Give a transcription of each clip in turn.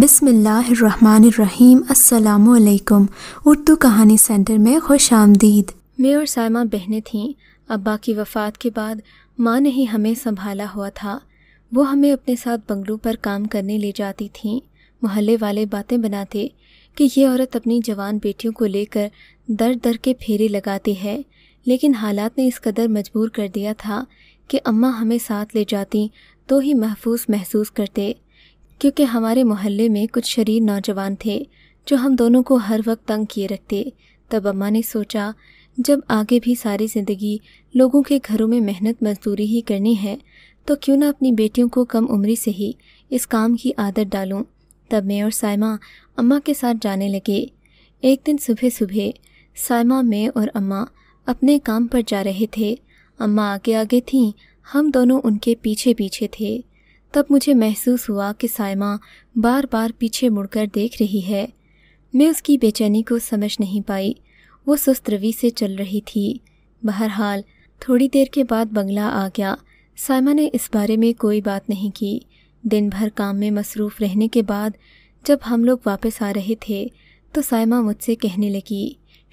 बिसमीम अलैक्म उर्दू कहानी सेंटर में खुश आमदीद मैं और सायमा बहनें थीं अब्बा की वफ़ात के बाद माँ ने ही हमें संभाला हुआ था वो हमें अपने साथ बंगलू पर काम करने ले जाती थीं मोहल्ले वाले बातें बनाते कि ये औरत अपनी जवान बेटियों को लेकर दर दर के फेरे लगाती है लेकिन हालात ने इस कदर मजबूर कर दिया था कि अम्मा हमें साथ ले जाती तो ही महफूज महसूस करते क्योंकि हमारे मोहल्ले में कुछ शरीर नौजवान थे जो हम दोनों को हर वक्त तंग किए रखते तब अम्मा ने सोचा जब आगे भी सारी ज़िंदगी लोगों के घरों में मेहनत मजदूरी ही करनी है तो क्यों ना अपनी बेटियों को कम उम्री से ही इस काम की आदत डालूं तब मैं और सायमा अम्मा के साथ जाने लगे एक दिन सुबह सुबह सायमा मैं और अम्मा अपने काम पर जा रहे थे अम्मा आगे आगे थीं हम दोनों उनके पीछे पीछे थे तब मुझे महसूस हुआ कि सायमा बार बार पीछे मुड़कर देख रही है मैं उसकी बेचैनी को समझ नहीं पाई वो सुस्त रवि से चल रही थी बहरहाल थोड़ी देर के बाद बंगला आ गया सायमा ने इस बारे में कोई बात नहीं की दिन भर काम में मसरूफ़ रहने के बाद जब हम लोग वापस आ रहे थे तो सायमा मुझसे कहने लगी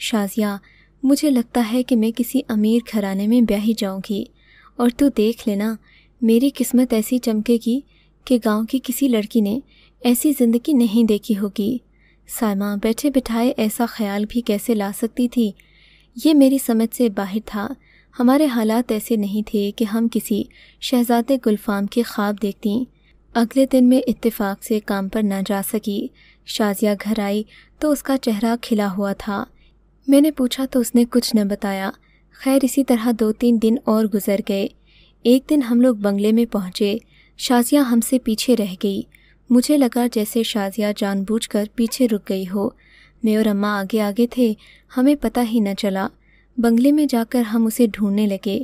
शाजिया मुझे लगता है कि मैं किसी अमीर घराने में ब्याही जाऊंगी और तू देख लेना मेरी किस्मत ऐसी चमकेगी कि गांव की किसी लड़की ने ऐसी ज़िंदगी नहीं देखी होगी सायमा बैठे बिठाए ऐसा ख्याल भी कैसे ला सकती थी ये मेरी समझ से बाहर था हमारे हालात ऐसे नहीं थे कि हम किसी शहजादे गुलफाम के ख्वाब देखती अगले दिन में इत्तेफाक से काम पर ना जा सकी शाजिया घर आई तो उसका चेहरा खिला हुआ था मैंने पूछा तो उसने कुछ न बताया खैर इसी तरह दो तीन दिन और गुजर गए एक दिन हम लोग बंगले में पहुंचे शाजिया हमसे पीछे रह गई मुझे लगा जैसे शाजिया जानबूझकर पीछे रुक गई हो मैं और अम्मा आगे आगे थे हमें पता ही न चला बंगले में जाकर हम उसे ढूंढने लगे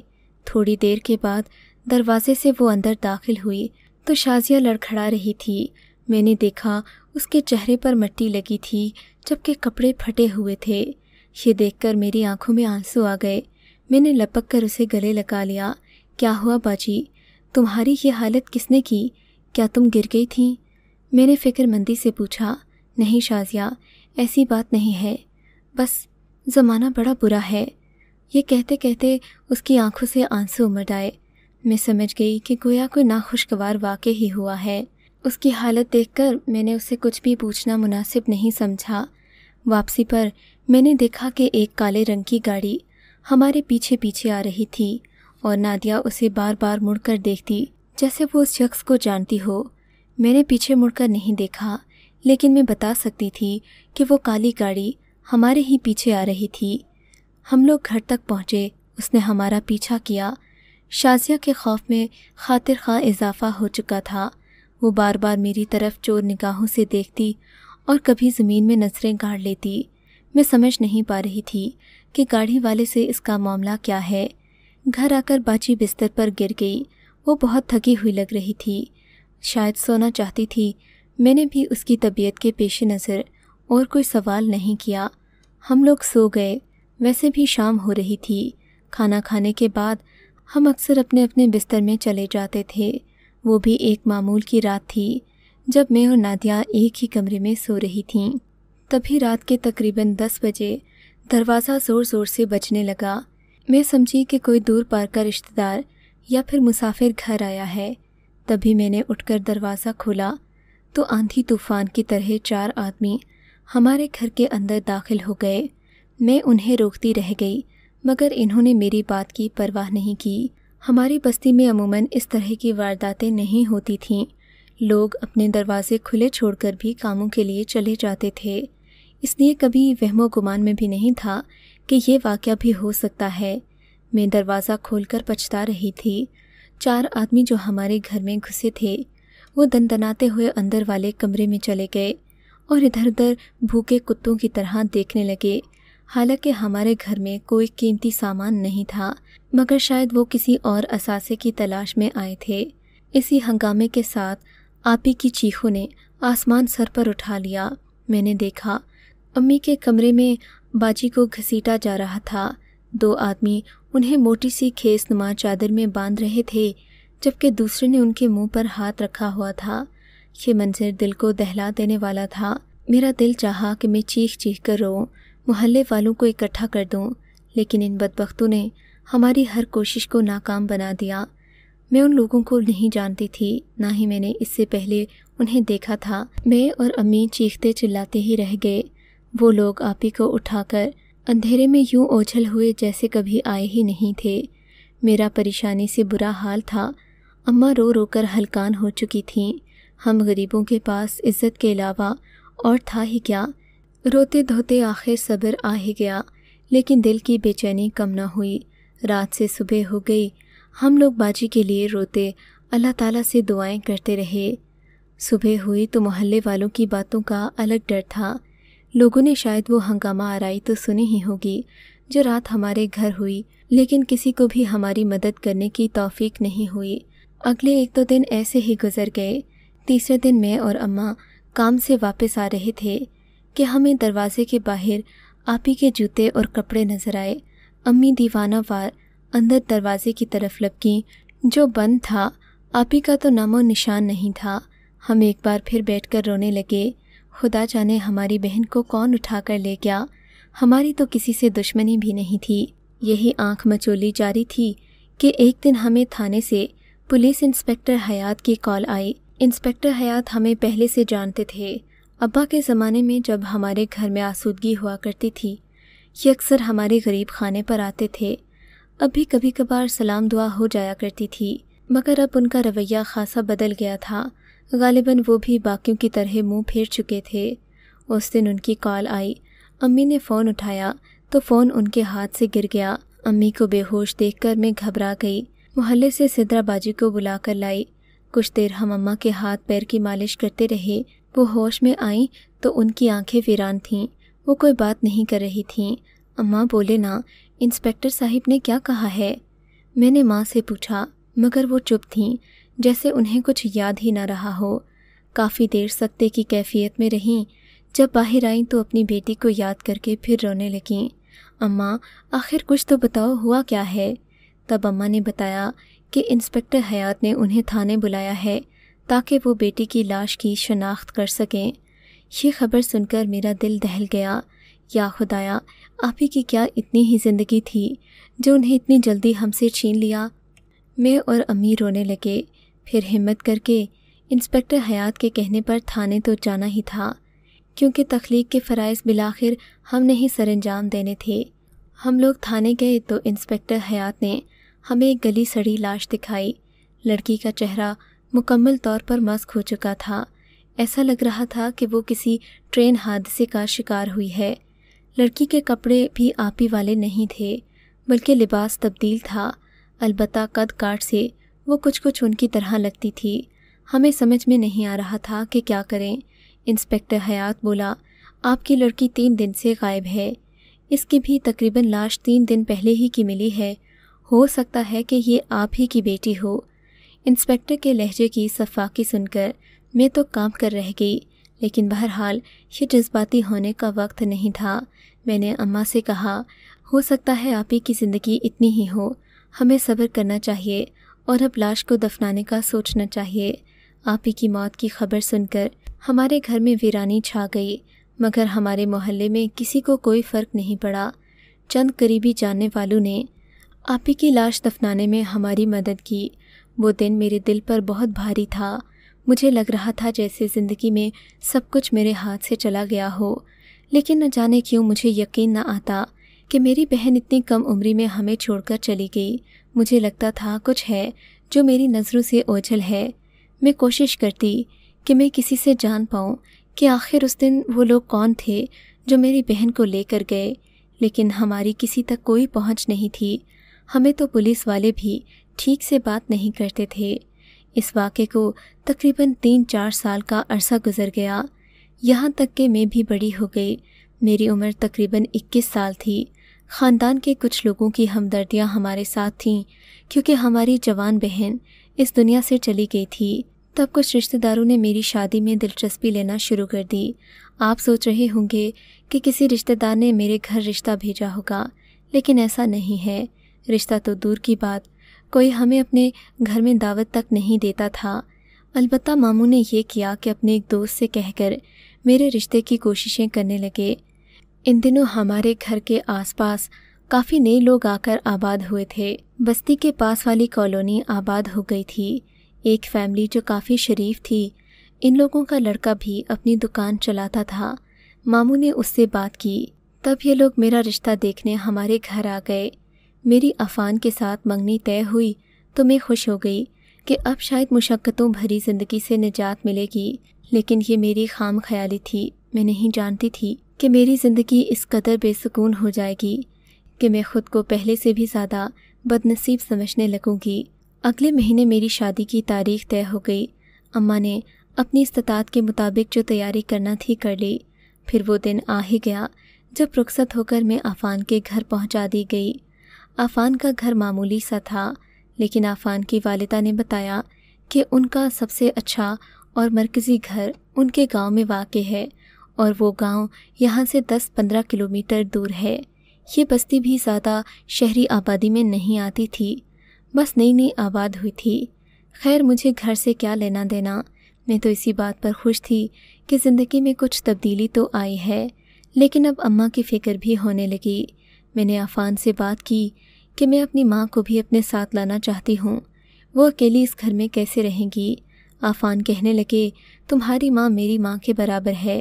थोड़ी देर के बाद दरवाजे से वो अंदर दाखिल हुई तो शाजिया लड़खड़ा रही थी मैंने देखा उसके चेहरे पर मट्टी लगी थी जबकि कपड़े फटे हुए थे ये देखकर मेरी आंखों में आंसू आ गए मैंने लपक कर उसे गले लगा लिया क्या हुआ बाजी तुम्हारी ये हालत किसने की क्या तुम गिर गई थी मैंने फ़िक्रमंदी से पूछा नहीं शाजिया ऐसी बात नहीं है बस ज़माना बड़ा बुरा है ये कहते कहते उसकी आंखों से आंसू उमड़ आए मैं समझ गई कि गोया कोई नाखुशगवार वाक़ ही हुआ है उसकी हालत देखकर मैंने उससे कुछ भी पूछना मुनासिब नहीं समझा वापसी पर मैंने देखा कि एक काले रंग की गाड़ी हमारे पीछे पीछे आ रही थी और नादिया उसे बार बार मुड़कर देखती जैसे वो उस शख्स को जानती हो मैंने पीछे मुड़कर नहीं देखा लेकिन मैं बता सकती थी कि वो काली गाड़ी हमारे ही पीछे आ रही थी हम लोग घर तक पहुँचे उसने हमारा पीछा किया शाजिया के खौफ में खातिर खा इजाफा हो चुका था वो बार बार मेरी तरफ चोर निगाहों से देखती और कभी ज़मीन में नज़रें गाड़ लेती मैं समझ नहीं पा रही थी कि गाड़ी वाले से इसका मामला क्या है घर आकर बाची बिस्तर पर गिर गई वो बहुत थकी हुई लग रही थी शायद सोना चाहती थी मैंने भी उसकी तबीयत के पेश नज़र और कोई सवाल नहीं किया हम लोग सो गए वैसे भी शाम हो रही थी खाना खाने के बाद हम अक्सर अपने अपने बिस्तर में चले जाते थे वो भी एक मामूल की रात थी जब मैं और नादिया एक ही कमरे में सो रही थीं तभी रात के तकरीबन दस बजे दरवाज़ा ज़ोर ज़ोर से बजने लगा मैं समझी कि कोई दूर पार का रिश्तेदार या फिर मुसाफिर घर आया है तभी मैंने उठकर दरवाज़ा खोला तो आंधी तूफान की तरह चार आदमी हमारे घर के अंदर दाखिल हो गए मैं उन्हें रोकती रह गई मगर इन्होंने मेरी बात की परवाह नहीं की हमारी बस्ती में अमूमन इस तरह की वारदातें नहीं होती थीं लोग अपने दरवाजे खुले छोड़कर भी कामों के लिए चले जाते थे इसलिए कभी वहमो गुमान में भी नहीं था कि ये वाक्य भी हो सकता है मैं दरवाज़ा खोलकर पछता रही थी चार आदमी जो हमारे घर में घुसे थे वो दनदनाते हुए अंदर वाले कमरे में चले गए और इधर उधर भूखे कुत्तों की तरह देखने लगे हालांकि हमारे घर में कोई कीमती सामान नहीं था मगर शायद वो किसी और असासे की तलाश में आए थे इसी हंगामे के साथ आपी की चीखों ने आसमान सर पर उठा लिया मैंने देखा अम्मी के कमरे में बाजी को घसीटा जा रहा था दो आदमी उन्हें मोटी सी खेस नुमा चादर में बांध रहे थे जबकि दूसरे ने उनके मुंह पर हाथ रखा हुआ था ये मंजर दिल को दहला देने वाला था मेरा दिल चाहा कि मैं चीख चीख कर रो मोहल्ले वालों को इकट्ठा कर दूं लेकिन इन बदबख्तों ने हमारी हर कोशिश को नाकाम बना दिया मैं उन लोगों को नहीं जानती थी ना ही मैंने इससे पहले उन्हें देखा था मैं और अम्मी चीखते चिल्लाते ही रह गए वो लोग आप ही को उठाकर अंधेरे में यूं ओझल हुए जैसे कभी आए ही नहीं थे मेरा परेशानी से बुरा हाल था अम्मा रो रो कर हलकान हो चुकी थीं हम गरीबों के पास इज़्ज़त के अलावा और था ही क्या रोते धोते आखिर सब्र आ ही गया लेकिन दिल की बेचैनी कम ना हुई रात से सुबह हो गई हम लोग बाजी के लिए रोते अल्लाह ताला से दुआएं करते रहे सुबह हुई तो मोहल्ले वालों की बातों का अलग डर था लोगों ने शायद वो हंगामा आरई तो सुनी ही होगी जो रात हमारे घर हुई लेकिन किसी को भी हमारी मदद करने की तौफीक नहीं हुई अगले एक दो दिन ऐसे ही गुजर गए तीसरे दिन मैं और अम्मा काम से वापस आ रहे थे कि हमें दरवाजे के बाहर आपी के जूते और कपड़े नजर आए अम्मी दीवाना वार अंदर दरवाजे की तरफ लपकी जो बंद था आपी का तो नामो निशान नहीं था हम एक बार फिर बैठकर रोने लगे खुदा जाने हमारी बहन को कौन उठा कर ले गया हमारी तो किसी से दुश्मनी भी नहीं थी यही आंख मचोली जारी थी कि एक दिन हमें थाने से पुलिस इंस्पेक्टर हयात की कॉल आई इंस्पेक्टर हयात हमें पहले से जानते थे अब्बा के ज़माने में जब हमारे घर में आसूदगी हुआ करती थी ये अक्सर हमारे गरीब खाने पर आते थे अभी कभी कभार सलाम दुआ हो जाया करती थी मगर अब उनका रवैया खासा बदल गया था गालिबन वो भी बाकियों की तरह मुंह फेर चुके थे उस दिन उनकी कॉल आई अम्मी ने फ़ोन उठाया तो फ़ोन उनके हाथ से गिर गया अम्मी को बेहोश देखकर मैं घबरा गई मोहल्ले से सिद्रा बाजी को बुला लाई कुछ देर हम अम्मा के हाथ पैर की मालिश करते रहे वो होश में आई तो उनकी आंखें वीरान थीं वो कोई बात नहीं कर रही थीं अम्मा बोले ना इंस्पेक्टर साहिब ने क्या कहा है मैंने माँ से पूछा मगर वो चुप थीं जैसे उन्हें कुछ याद ही ना रहा हो काफ़ी देर सत्ते की कैफियत में रहीं जब बाहर आईं तो अपनी बेटी को याद करके फिर रोने लगीं अम्मा आखिर कुछ तो बताओ हुआ क्या है तब अम्मा ने बताया कि इंस्पेक्टर हयात ने उन्हें थाने बुलाया है ताकि वो बेटी की लाश की शनाख्त कर सकें ये खबर सुनकर मेरा दिल दहल गया या खुदाया आप ही की क्या इतनी ही ज़िंदगी थी जो उन्हें इतनी जल्दी हमसे छीन लिया मैं और अम्मी रोने लगे फिर हिम्मत करके इंस्पेक्टर हयात के कहने पर थाने तो जाना ही था क्योंकि तख्लीक के फ़राइज़ बिलाखिर हमने ही अंजाम देने थे हम लोग थाने गए तो इंस्पेक्टर हयात ने हमें एक गली सड़ी लाश दिखाई लड़की का चेहरा मुकम्मल तौर पर मस्क हो चुका था ऐसा लग रहा था कि वो किसी ट्रेन हादसे का शिकार हुई है लड़की के कपड़े भी आपी वाले नहीं थे बल्कि लिबास तब्दील था अलबत् कद काट से वो कुछ कुछ उनकी तरह लगती थी हमें समझ में नहीं आ रहा था कि क्या करें इंस्पेक्टर हयात बोला आपकी लड़की तीन दिन से गायब है इसकी भी तकरीबन लाश तीन दिन पहले ही की मिली है हो सकता है कि ये आप ही की बेटी हो इंस्पेक्टर के लहजे की सफाकी सुनकर मैं तो काम कर रह गई लेकिन बहरहाल ये जज्बाती होने का वक्त नहीं था मैंने अम्मा से कहा हो सकता है आप ही की ज़िंदगी इतनी ही हो हमें सब्र करना चाहिए और अब लाश को दफनाने का सोचना चाहिए ही की मौत की खबर सुनकर हमारे घर में वीरानी छा गई मगर हमारे मोहल्ले में किसी को कोई फ़र्क नहीं पड़ा चंद करीबी जानने वालों ने ही की लाश दफनाने में हमारी मदद की वो दिन मेरे दिल पर बहुत भारी था मुझे लग रहा था जैसे ज़िंदगी में सब कुछ मेरे हाथ से चला गया हो लेकिन न जाने क्यों मुझे यकीन न आता कि मेरी बहन इतनी कम उम्री में हमें छोड़कर चली गई मुझे लगता था कुछ है जो मेरी नज़रों से ओझल है मैं कोशिश करती कि मैं किसी से जान पाऊँ कि आखिर उस दिन वो लोग कौन थे जो मेरी बहन को लेकर गए लेकिन हमारी किसी तक कोई पहुंच नहीं थी हमें तो पुलिस वाले भी ठीक से बात नहीं करते थे इस वाक़े को तकरीबन तीन चार साल का अरसा गुज़र गया यहाँ तक कि मैं भी बड़ी हो गई मेरी उम्र तकरीबन 21 साल थी ख़ानदान के कुछ लोगों की हमदर्दियाँ हमारे साथ थीं क्योंकि हमारी जवान बहन इस दुनिया से चली गई थी तब कुछ रिश्तेदारों ने मेरी शादी में दिलचस्पी लेना शुरू कर दी आप सोच रहे होंगे कि किसी रिश्तेदार ने मेरे घर रिश्ता भेजा होगा लेकिन ऐसा नहीं है रिश्ता तो दूर की बात कोई हमें अपने घर में दावत तक नहीं देता था अलबत्त मामू ने यह किया कि अपने एक दोस्त से कहकर मेरे रिश्ते की कोशिशें करने लगे इन दिनों हमारे घर के आसपास काफ़ी नए लोग आकर आबाद हुए थे बस्ती के पास वाली कॉलोनी आबाद हो गई थी एक फैमिली जो काफ़ी शरीफ थी इन लोगों का लड़का भी अपनी दुकान चलाता था मामू ने उससे बात की तब ये लोग मेरा रिश्ता देखने हमारे घर आ गए मेरी अफान के साथ मंगनी तय हुई तो मैं खुश हो गई कि अब शायद मुशक्क़तों भरी ज़िंदगी से निजात मिलेगी लेकिन ये मेरी खाम ख्याली थी मैं नहीं जानती थी कि मेरी ज़िंदगी इस कदर बेसकून हो जाएगी कि मैं ख़ुद को पहले से भी ज़्यादा बदनसीब समझने लगूंगी अगले महीने मेरी शादी की तारीख तय हो गई अम्मा ने अपनी इस्तात के मुताबिक जो तैयारी करना थी कर ली फिर वो दिन आ ही गया जब रुखसत होकर मैं आफ़ान के घर पहुंचा दी गई आफ़ान का घर मामूली सा था लेकिन आफ़ान की वालदा ने बताया कि उनका सबसे अच्छा और मरकज़ी घर उनके गांव में वाक़ है और वो गांव यहाँ से 10-15 किलोमीटर दूर है ये बस्ती भी ज़्यादा शहरी आबादी में नहीं आती थी बस नई नई आबाद हुई थी खैर मुझे घर से क्या लेना देना मैं तो इसी बात पर खुश थी कि ज़िंदगी में कुछ तब्दीली तो आई है लेकिन अब अम्मा की फ़िक्र भी होने लगी मैंने आफान से बात की कि मैं अपनी माँ को भी अपने साथ लाना चाहती हूँ वो अकेली इस घर में कैसे रहेंगी आफान कहने लगे तुम्हारी माँ मेरी माँ के बराबर है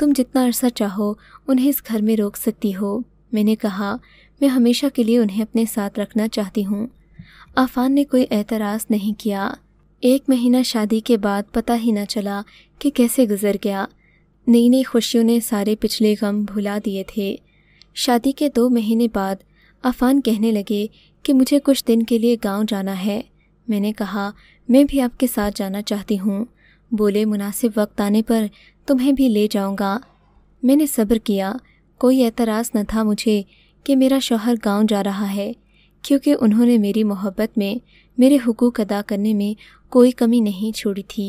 तुम जितना अरसा चाहो उन्हें इस घर में रोक सकती हो मैंने कहा मैं हमेशा के लिए उन्हें अपने साथ रखना चाहती हूँ आफान ने कोई एतराज़ नहीं किया एक महीना शादी के बाद पता ही न चला कि कैसे गुजर गया नई नई खुशियों ने सारे पिछले गम भुला दिए थे शादी के दो महीने बाद अफान कहने लगे कि मुझे कुछ दिन के लिए गांव जाना है मैंने कहा मैं भी आपके साथ जाना चाहती हूँ बोले मुनासिब वक्त आने पर तुम्हें भी ले जाऊंगा मैंने सब्र किया कोई एतराज़ न था मुझे कि मेरा शोहर गांव जा रहा है क्योंकि उन्होंने मेरी मोहब्बत में मेरे हुकूक अदा करने में कोई कमी नहीं छोड़ी थी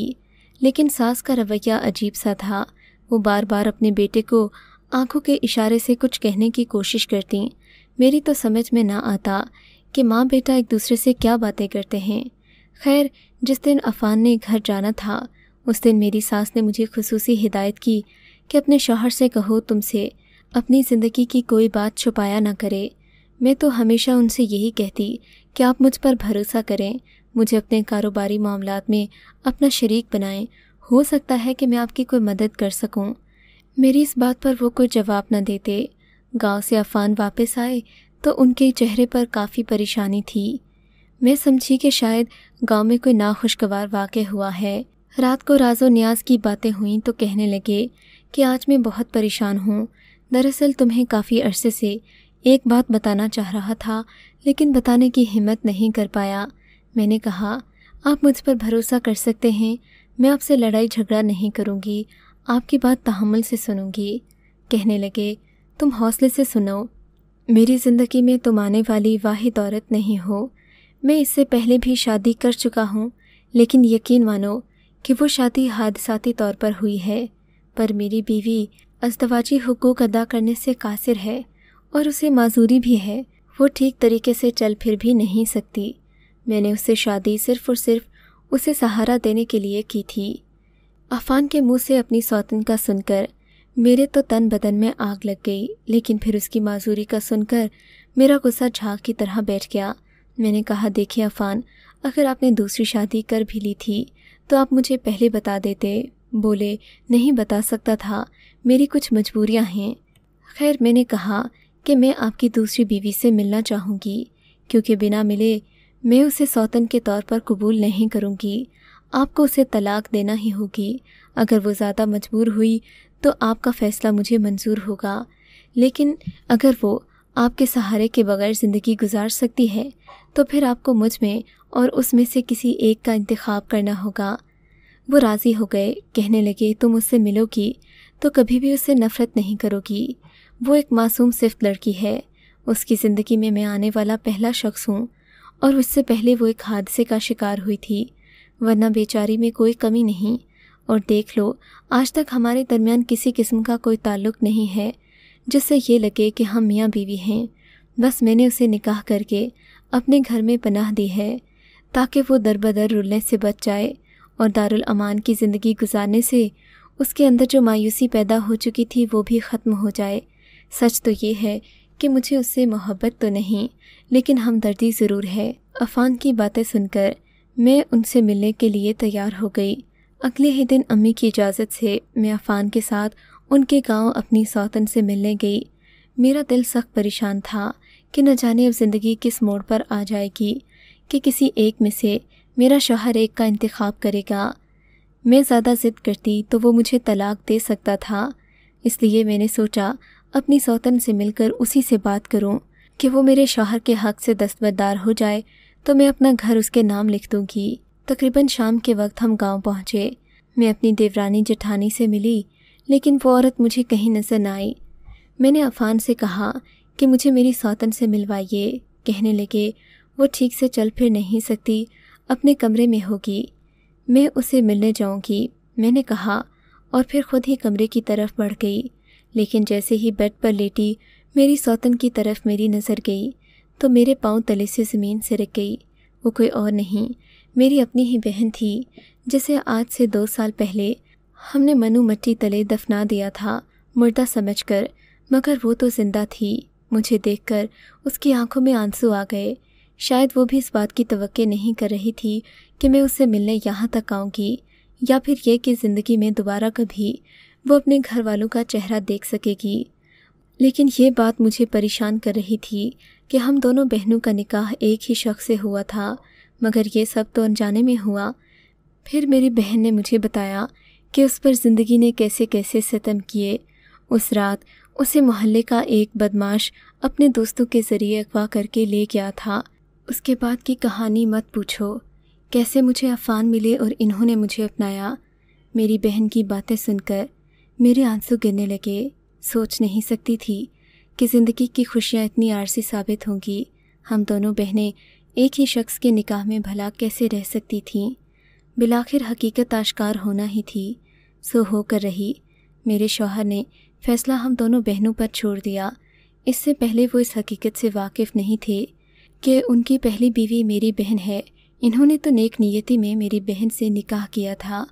लेकिन सास का रवैया अजीब सा था वो बार बार अपने बेटे को आंखों के इशारे से कुछ कहने की कोशिश करती मेरी तो समझ में ना आता कि माँ बेटा एक दूसरे से क्या बातें करते हैं खैर जिस दिन अफान ने घर जाना था उस दिन मेरी सास ने मुझे खसूसी हिदायत की कि अपने शोहर से कहो तुमसे अपनी ज़िंदगी की कोई बात छुपाया ना करे मैं तो हमेशा उनसे यही कहती कि आप मुझ पर भरोसा करें मुझे अपने कारोबारी मामला में अपना शरीक बनाएं हो सकता है कि मैं आपकी कोई मदद कर सकूं। मेरी इस बात पर वो कोई जवाब न देते गांव से अफान वापस आए तो उनके चेहरे पर काफ़ी परेशानी थी मैं समझी कि शायद गांव में कोई नाखुशगवार वाक़ हुआ है रात को राजो न्याज की बातें हुईं तो कहने लगे कि आज मैं बहुत परेशान हूँ दरअसल तुम्हें काफ़ी अरसे से एक बात बताना चाह रहा था लेकिन बताने की हिम्मत नहीं कर पाया मैंने कहा आप मुझ पर भरोसा कर सकते हैं मैं आपसे लड़ाई झगड़ा नहीं करूँगी आपकी बात तहमल से सुनूंगी कहने लगे तुम हौसले से सुनो मेरी ज़िंदगी में तुम आने वाली वाहिद औरत नहीं हो मैं इससे पहले भी शादी कर चुका हूँ लेकिन यकीन मानो कि वो शादी हादसाती तौर पर हुई है पर मेरी बीवी अस्तवाजी हुकूक अदा करने से कासिर है और उसे माजूरी भी है वो ठीक तरीके से चल फिर भी नहीं सकती मैंने उससे शादी सिर्फ और सिर्फ उसे सहारा देने के लिए की थी अफान के मुंह से अपनी सौतन का सुनकर मेरे तो तन बदन में आग लग गई लेकिन फिर उसकी माजूरी का सुनकर मेरा गुस्सा झाग की तरह बैठ गया मैंने कहा देखिए अफ़ान अगर आपने दूसरी शादी कर भी ली थी तो आप मुझे पहले बता देते बोले नहीं बता सकता था मेरी कुछ मजबूरियां हैं खैर मैंने कहा कि मैं आपकी दूसरी बीवी से मिलना चाहूँगी क्योंकि बिना मिले मैं उसे सौतन के तौर पर कबूल नहीं करूँगी आपको उसे तलाक देना ही होगी अगर वो ज़्यादा मजबूर हुई तो आपका फ़ैसला मुझे मंजूर होगा लेकिन अगर वो आपके सहारे के बगैर ज़िंदगी गुजार सकती है तो फिर आपको मुझ में और उसमें से किसी एक का इंतखab करना होगा वो राज़ी हो गए कहने लगे तुम उससे मिलोगी तो कभी भी उससे नफ़रत नहीं करोगी वो एक मासूम सिफ्त लड़की है उसकी ज़िंदगी में मैं आने वाला पहला शख्स हूँ और उससे पहले वो एक हादसे का शिकार हुई थी वरना बेचारी में कोई कमी नहीं और देख लो आज तक हमारे दरमियान किसी किस्म का कोई ताल्लुक नहीं है जिससे ये लगे कि हम मियाँ बीवी हैं बस मैंने उसे निकाह करके अपने घर में पनाह दी है ताकि वो दर बदर रुलने से बच जाए और दारुल अमान की ज़िंदगी गुजारने से उसके अंदर जो मायूसी पैदा हो चुकी थी वो भी ख़त्म हो जाए सच तो ये है कि मुझे उससे मोहब्बत तो नहीं लेकिन हमदर्दी ज़रूर है अफान की बातें सुनकर मैं उनसे मिलने के लिए तैयार हो गई अगले ही दिन अम्मी की इजाज़त से मैं अफान के साथ उनके गांव अपनी सौतन से मिलने गई मेरा दिल सख्त परेशान था कि न जाने अब ज़िंदगी किस मोड़ पर आ जाएगी कि किसी एक में से मेरा शोहर एक का इंतखब करेगा मैं ज़्यादा ज़िद करती तो वो मुझे तलाक दे सकता था इसलिए मैंने सोचा अपनी सौतन से मिलकर उसी से बात करूं कि वो मेरे शोहर के हक से दस्तबरदार हो जाए तो मैं अपना घर उसके नाम लिख दूंगी तकरीबन शाम के वक्त हम गांव पहुंचे मैं अपनी देवरानी जेठानी से मिली लेकिन वो औरत मुझे कहीं नज़र न आई मैंने अफान से कहा कि मुझे मेरी सौतन से मिलवाइए कहने लगे वो ठीक से चल फिर नहीं सकती अपने कमरे में होगी मैं उसे मिलने जाऊंगी मैंने कहा और फिर खुद ही कमरे की तरफ बढ़ गई लेकिन जैसे ही बेड पर लेटी मेरी सौतन की तरफ मेरी नज़र गई तो मेरे पाँव तले से ज़मीन से रख गई वो कोई और नहीं मेरी अपनी ही बहन थी जिसे आज से दो साल पहले हमने मनु मट्टी तले दफना दिया था मुर्दा समझकर मगर वो तो जिंदा थी मुझे देखकर उसकी आंखों में आंसू आ गए शायद वो भी इस बात की तवक्के नहीं कर रही थी कि मैं उससे मिलने यहाँ तक आऊँगी या फिर यह कि ज़िंदगी में दोबारा कभी वो अपने घर वालों का चेहरा देख सकेगी लेकिन ये बात मुझे परेशान कर रही थी कि हम दोनों बहनों का निकाह एक ही शख्स से हुआ था मगर ये सब तो अनजाने में हुआ फिर मेरी बहन ने मुझे बताया कि उस पर ज़िंदगी ने कैसे कैसे सतम किए उस रात उसे मोहल्ले का एक बदमाश अपने दोस्तों के ज़रिए अगवा करके ले गया था उसके बाद की कहानी मत पूछो कैसे मुझे अफान मिले और इन्होंने मुझे अपनाया मेरी बहन की बातें सुनकर मेरे आंसू गिरने लगे सोच नहीं सकती थी कि ज़िंदगी की खुशियाँ इतनी आरसी साबित होंगी हम दोनों बहनें एक ही शख्स के निकाह में भला कैसे रह सकती थीं बिलाखिर हकीकत आश्कार होना ही थी सो होकर रही मेरे शौहर ने फैसला हम दोनों बहनों पर छोड़ दिया इससे पहले वो इस हकीकत से वाकिफ़ नहीं थे कि उनकी पहली बीवी मेरी बहन है इन्होंने तो नेक नियति में मेरी बहन से निकाह किया था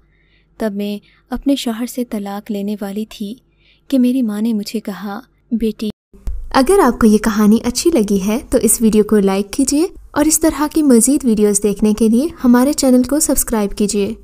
तब मैं अपने शौहर से तलाक लेने वाली थी कि मेरी माँ ने मुझे कहा बेटी अगर आपको ये कहानी अच्छी लगी है तो इस वीडियो को लाइक कीजिए और इस तरह की मज़ीद वीडियोस देखने के लिए हमारे चैनल को सब्सक्राइब कीजिए